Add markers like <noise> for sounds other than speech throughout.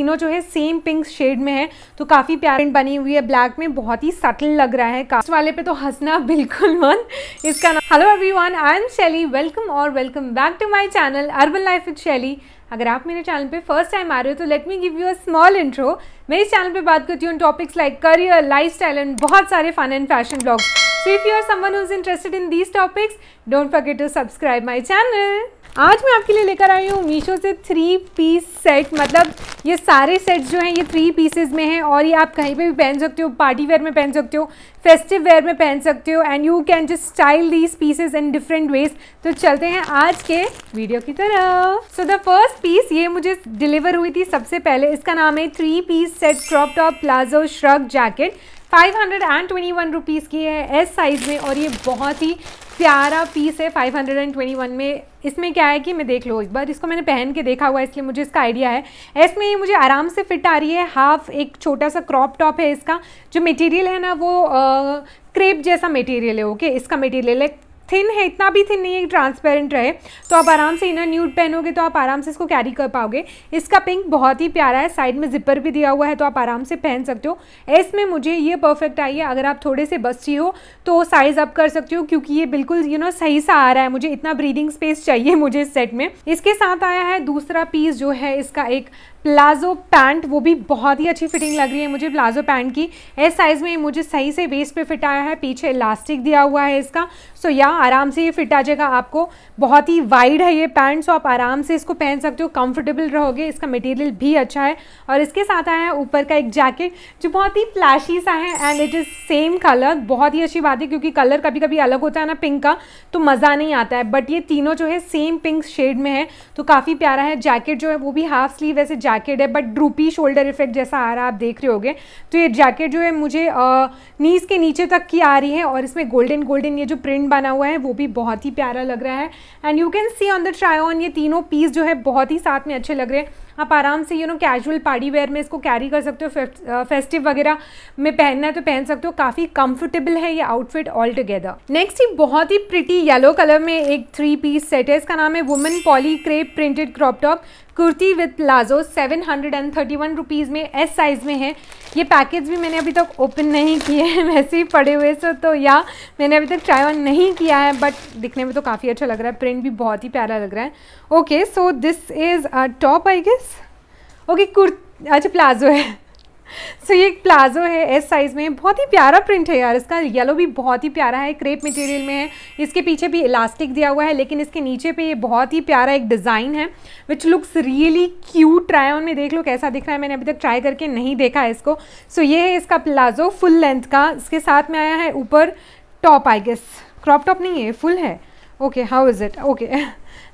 तीनों जो है सेम पिंक शेड में है तो काफ़ी प्यार बनी हुई है ब्लैक में बहुत ही सटल लग रहा है कास्ट वाले पे तो हंसना <laughs> बिल्कुल मन इसका नाम hello everyone I am Shaily welcome और welcome back to my channel urban life with Shaily अगर आप मेरे चैनल पे फर्स्ट टाइम आ रहे हो तो let me give you a small intro मैं इस चैनल पे बात करती हूँ topics like career lifestyle and बहुत सारे fun and fashion blogs so if you are someone who is interested in these topics don't forget to subscribe my channel आज मैं आपके लिए लेकर आई हूँ मीशो से थ्री पीस सेट मतलब ये सारे सेट्स जो हैं ये थ्री पीसेज में हैं और ये आप कहीं पर भी पहन सकते हो पार्टी वेयर में पहन सकते हो फेस्टिव वेयर में पहन सकते हो and you can just style these pieces in different ways तो चलते हैं आज के वीडियो की तरफ सो द फर्स्ट पीस ये मुझे डिलीवर हुई थी सबसे पहले इसका नाम है three piece set crop top palazzo shrug jacket five hundred and twenty one rupees की है एस साइज़ में और ये बहुत ही प्यारा पीस है 521 में इसमें क्या है कि मैं देख लो एक बार इसको मैंने पहन के देखा हुआ है इसलिए मुझे इसका आइडिया है एस में ये मुझे आराम से फिट आ रही है हाफ एक छोटा सा क्रॉप टॉप है इसका जो मटेरियल है ना वो आ, क्रेप जैसा मटेरियल है ओके इसका मटेरियल है थिन है इतना भी थिन नहीं है ट्रांसपेरेंट रहे तो आप आराम से इनर न्यूड पहनोगे तो आप आराम से इसको कैरी कर पाओगे इसका पिंक बहुत ही प्यारा है साइड में जिपर भी दिया हुआ है तो आप आराम से पहन सकते हो एस में मुझे ये परफेक्ट आई है अगर आप थोड़े से बस्ती हो तो साइज़ अप कर सकते हो क्योंकि ये बिल्कुल यू नो सही सा आ रहा है मुझे इतना ब्रीदिंग स्पेस चाहिए मुझे इस सेट में इसके साथ आया है दूसरा पीस जो है इसका एक प्लाजो पैंट वो भी बहुत ही अच्छी फिटिंग लग रही है मुझे प्लाजो पैंट की एस साइज़ में मुझे सही से वेस्ट पे फिट आया है पीछे इलास्टिक दिया हुआ है इसका सो so, या आराम से ये फिट आ जाएगा आपको बहुत ही वाइड है ये पैंट सो तो आप आराम से इसको पहन सकते हो कंफर्टेबल रहोगे इसका मटेरियल भी अच्छा है और इसके साथ आया है ऊपर का एक जैकेट जो बहुत ही फ्लैशी सा है and it is same colour बहुत ही अच्छी बात है क्योंकि कलर कभी कभी अलग होता है ना पिंक का तो मज़ा नहीं आता है बट ये तीनों जो है सेम पिंक शेड में है तो काफ़ी प्यारा है जैकेट जो है वो भी हाफ स्लीव ऐसे जैकेट है बट ड्रूपी शोल्डर इफेक्ट जैसा आ रहा है आप देख रहे हो तो ये जैकेट जो है मुझे नीज के नीचे तक की आ रही है और इसमें गोल्डन गोल्डन ये जो प्रिंट बना हुआ है है वो भी बहुत ही प्यारा लग रहा है and you can see on the try on ये तीनों पीस जो है बहुत ही साथ में अच्छे लग रहे हैं आप आराम से you know casual party wear में इसको कैरी कर सकते हो फेस्टिव uh, वगैरह में पहनना है तो पहन सकते हो काफ़ी कंफर्टेबल है ये आउटफिट ऑल टुगेदर नेक्स्ट ही बहुत ही प्रिटी येलो कलर में एक थ्री पीस सेट है इसका नाम है women poly crepe printed crop top kurti with palazzo seven hundred and thirty one rupees में एस साइज़ में है ये पैकेज भी मैंने अभी तक ओपन नहीं किए हैं <laughs> वैसे ही पड़े हुए से तो या मैंने अभी तक ट्राई ऑन नहीं किया है बट दिखने में तो काफ़ी अच्छा लग रहा है प्रिंट भी बहुत ही प्यारा लग रहा है okay so this is top I guess okay कुर् अच्छा प्लाजो है सो so, ये एक प्लाजो है एस साइज़ में बहुत ही प्यारा प्रिंट है यार इसका येलो भी बहुत ही प्यारा है क्रेप मटेरियल में है इसके पीछे भी इलास्टिक दिया हुआ है लेकिन इसके नीचे पे ये बहुत ही प्यारा एक डिज़ाइन है which looks really cute try on में देख लो कैसा दिख रहा है मैंने अभी तक ट्राई करके नहीं देखा है इसको सो so, ये है इसका प्लाजो फुल लेंथ का इसके साथ में आया है ऊपर top I guess crop top नहीं है फुल है okay how is it okay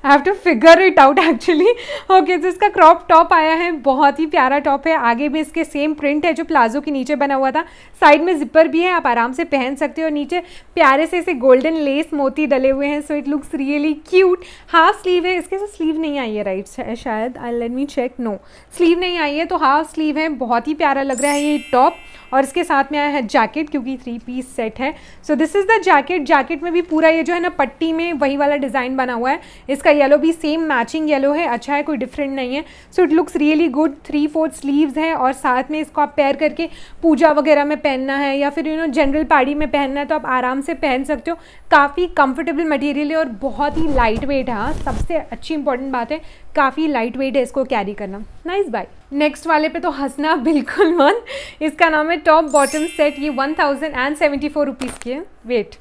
I have to figure it out actually okay तो इसका क्रॉप टॉप आया है बहुत ही प्यारा टॉप है आगे में इसके सेम प्रिंट है जो प्लाजो के नीचे बना हुआ था साइड में जिपर भी है आप आराम से पहन सकते हो और नीचे प्यारे से ऐसे गोल्डन लेस मोती डले हुए हैं so it looks really cute half sleeve है इसके साथ तो स्लीव नहीं आई है राइट शायद आई let me check no sleeve नहीं आई है तो हाफ स्लीव है बहुत ही प्यारा लग रहा है ये टॉप और इसके साथ में आया है जैकेट क्योंकि थ्री पीस सेट है so this is the jacket jacket में भी पूरा ये जो है ना पट्टी में वही वाला डिज़ाइन बना हुआ है इसका येलो भी सेम मैचिंग येलो है अच्छा है कोई डिफरेंट नहीं है so it looks really good three fourth sleeves हैं और साथ में इसको आप पेयर करके पूजा वगैरह में पहनना है या फिर यू नो जनरल पार्टी में पहनना है तो आप आराम से पहन सकते हो काफ़ी कंफर्टेबल मटेरियल है और बहुत ही लाइट वेट है हाँ। सबसे अच्छी इंपॉर्टेंट बात है काफ़ी लाइट वेट है इसको कैरी करना नाइस बाई नेक्स्ट वाले पे तो हंसना <laughs> बिल्कुल मन इसका नाम है टॉप बॉटम सेट ये one thousand and seventy four rupees की है वेट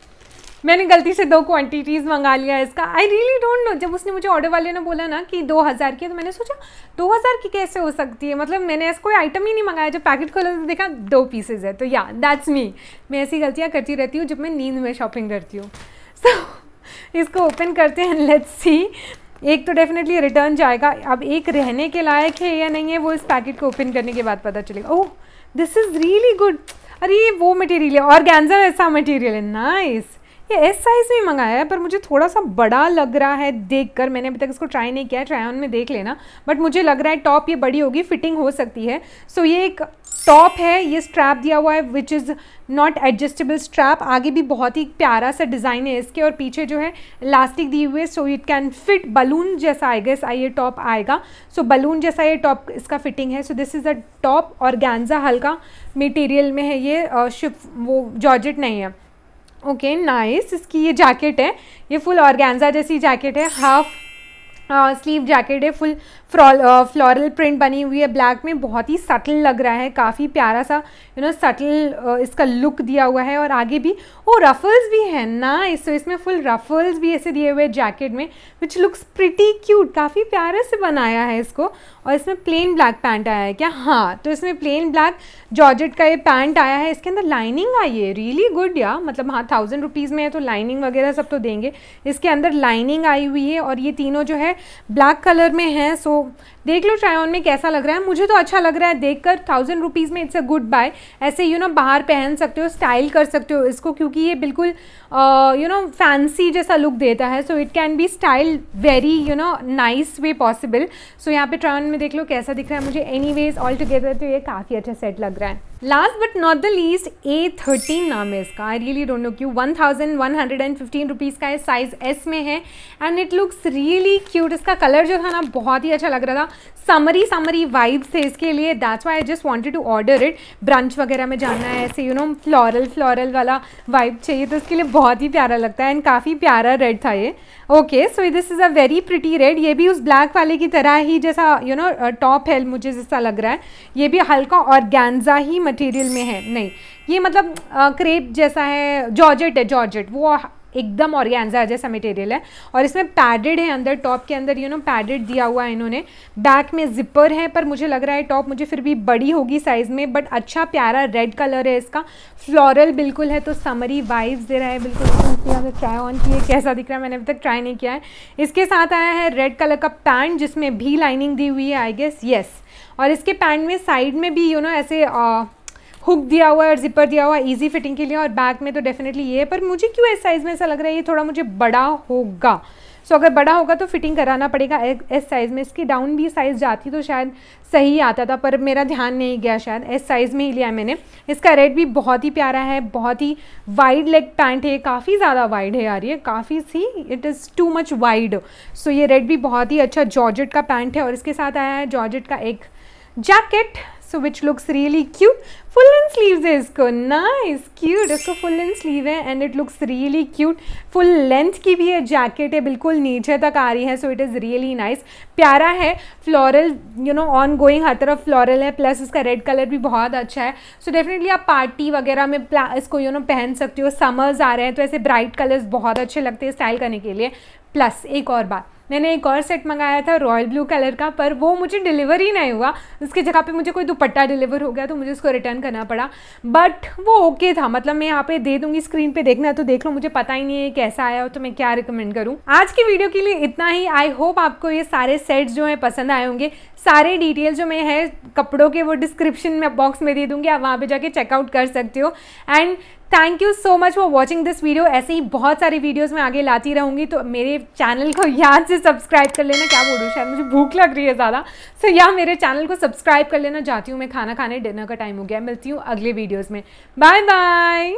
मैंने गलती से दो क्वांटिटीज़ मंगा लिया इसका आई रियली डोंट नो जब उसने मुझे ऑर्डर वाले ने बोला ना कि दो हज़ार की तो मैंने सोचा दो हज़ार की कैसे हो सकती है मतलब मैंने ऐसा कोई आइटम ही नहीं मंगाया जब पैकेट खोला तो देखा दो पीसेज है तो या दैट्स मी मैं ऐसी गलतियाँ करती रहती हूँ जब मैं नींद में शॉपिंग करती हूँ सो so, इसको ओपन करते हैं लेट्स सी एक तो डेफिनेटली रिटर्न जाएगा अब एक रहने के लायक है या नहीं है वो इस पैकेट को ओपन करने के बाद पता चलेगा oh this is really good अरे वो मटेरियल है और गैंजा ऐसा मटेरियल है नाइस ये एस साइज़ में मंगाया है पर मुझे थोड़ा सा बड़ा लग रहा है देख कर मैंने अभी तक इसको ट्राई नहीं किया ट्राई ऑन में देख लेना बट मुझे लग रहा है टॉप ये बड़ी होगी फिटिंग हो सकती है सो so, ये एक टॉप है ये स्ट्रैप दिया हुआ है which is not adjustable strap आगे भी बहुत ही प्यारा सा डिज़ाइन है इसके और पीछे जो है इलास्टिक दी हुई है so it can fit balloon जैसा आएगा इस आई ये टॉप आएगा सो so, बलून जैसा ये टॉप इसका फिटिंग है so this is a top organza हल्का मटेरियल में है ये शिफ वो जॉर्जेट नहीं है ओके okay, नाइस nice. इसकी ये जैकेट है ये फुल ऑर्गेन्जा जैसी जैकेट है हाफ स्लीव जैकेट है फुल फ्लोरल प्रिंट बनी हुई है ब्लैक में बहुत ही सटल लग रहा है काफ़ी प्यारा सा यू नो सटल इसका लुक दिया हुआ है और आगे भी वो रफल्स भी है ना इस तो इसमें फुल रफल्स भी ऐसे दिए हुए जैकेट में विच लुक्स प्रिटी क्यूट काफ़ी प्यारे से बनाया है इसको और इसमें प्लेन ब्लैक पैंट आया है क्या हाँ तो इसमें प्लेन ब्लैक जॉर्जेट का ये पैंट आया है इसके अंदर लाइनिंग आई है रियली गुड या मतलब हाँ थाउजेंड रुपीज़ में है तो लाइनिंग वगैरह सब तो देंगे इसके अंदर लाइनिंग आई हुई है और ये तीनों जो है ब्लैक कलर में है सो देख लो ट्राई ऑन में कैसा लग रहा है मुझे तो अच्छा लग रहा है देख कर थाउजेंड रुपीज़ में इट्स अ गुड बाय ऐसे यू you नो know, बाहर पहन सकते हो स्टाइल कर सकते हो इसको क्योंकि ये बिल्कुल यू नो फैंसी जैसा लुक देता है so it can be style very you know nice way possible so यहाँ पे ट्राई ऑन में देख लो कैसा दिख रहा है मुझे एनी वेज ऑल टुगेदर तो ये काफ़ी अच्छा सेट लग रहा है last but not the least A thirteen नाम है इसका आई रियली डोंट नो क्यू one thousand one hundred and fifteen rupees का साइज़ एस में है and it looks really cute इसका कलर जो था ना बहुत ही अच्छा लग रहा था समरी समरी वाइब्स थे इसके लिए that's why I just wanted to order it brunch वगैरह में जाना है ऐसे यू नो फ्लोरल फ्लोरल वाला वाइब चाहिए तो उसके लिए बहुत ही प्यारा लगता है एंड काफ़ी प्यारा रेड था ये okay so this is a very pretty red ये भी उस ब्लैक वाले की तरह ही जैसा यू नो टॉप है मुझे जैसा लग रहा है ये भी हल्का और ही मटेरियल में है नहीं ये मतलब क्रेप जैसा है जॉर्जेट है जॉर्जेट वो एकदम ऑर्गेन्जा जैसा मटेरियल है और इसमें पैडेड है अंदर टॉप के अंदर यू नो पैडेड दिया हुआ है इन्होंने बैक में जिपर है पर मुझे लग रहा है टॉप मुझे फिर भी बड़ी होगी साइज़ में बट अच्छा प्यारा रेड कलर है इसका फ्लोरल बिल्कुल है तो समरी वाइव्स दे रहा है बिल्कुल ट्राई ऑन किए कैसा दिख रहा है मैंने अभी तक ट्राई नहीं किया है इसके साथ आया है रेड कलर का पैंट जिसमें भी लाइनिंग दी हुई है आई गेस येस और इसके पैंट में साइड में भी यू you नो know, ऐसे हुक दिया हुआ है और जिपर दिया हुआ है ईजी फिटिंग के लिए और बैक में तो डेफिनेटली ये है पर मुझे क्यों इस साइज़ में ऐसा लग रहा है ये थोड़ा मुझे बड़ा होगा सो so, अगर बड़ा होगा तो फिटिंग कराना पड़ेगा एस साइज़ में इसकी डाउन भी साइज़ जाती तो शायद सही आता था पर मेरा ध्यान नहीं गया शायद एस साइज़ में ही लिया मैंने इसका रेड भी बहुत ही प्यारा है बहुत ही वाइड लेग पैंट है काफ़ी ज़्यादा वाइड है यार ये काफ़ी see it is too much wide so ये रेड भी बहुत ही अच्छा जॉर्जेट का पैंट है और इसके साथ आया है जॉर्जेट का एक jacket so which looks really cute full length sleeve है इसको नाइस क्यूट इसको फुल लेंथ स्लीव है and it looks really cute full length की भी है जैकेट है बिल्कुल नीचे तक आ रही है so it is really nice प्यारा है floral you know on going हर तरफ फ्लोरल है प्लस इसका रेड कलर भी बहुत अच्छा है सो so डेफिनेटली आप पार्टी वगैरह में इसको यू नो पहन सकते हो समर्स आ रहे हैं तो ऐसे ब्राइट कलर्स बहुत अच्छे लगते हैं स्टाइल करने के लिए प्लस एक और बात मैंने एक और सेट मंगाया था रॉयल ब्लू कलर का पर वो मुझे डिलीवर ही नहीं हुआ उसकी जगह पे मुझे कोई दुपट्टा डिलीवर हो गया तो मुझे उसको रिटर्न करना पड़ा बट वो ओके okay था मतलब मैं यहाँ पे दे दूंगी स्क्रीन पे देखना तो देख लो मुझे पता ही नहीं है कैसा आया हो तो मैं क्या रिकमेंड करूँ आज की वीडियो के लिए इतना ही आई होप आपको ये सारे सेट्स जो हैं पसंद आए होंगे सारे डिटेल जो मैं है कपड़ों के वो डिस्क्रिप्शन में बॉक्स में दे दूँगी आप वहाँ पर जाके चेकआउट कर सकते हो and thank you so much for watching this video ऐसे ही बहुत सारी वीडियोज़ मैं आगे लाती रहूँगी तो मेरे चैनल को याद से सब्सक्राइब कर लेना क्या बोलूँ शायद मुझे भूख लग रही है ज़्यादा सो या मेरे चैनल को सब्सक्राइब कर लेना चाहती हूँ मैं खाना खाने डिनर का टाइम हो गया मिलती हूँ अगले वीडियोज़ में बाय बाय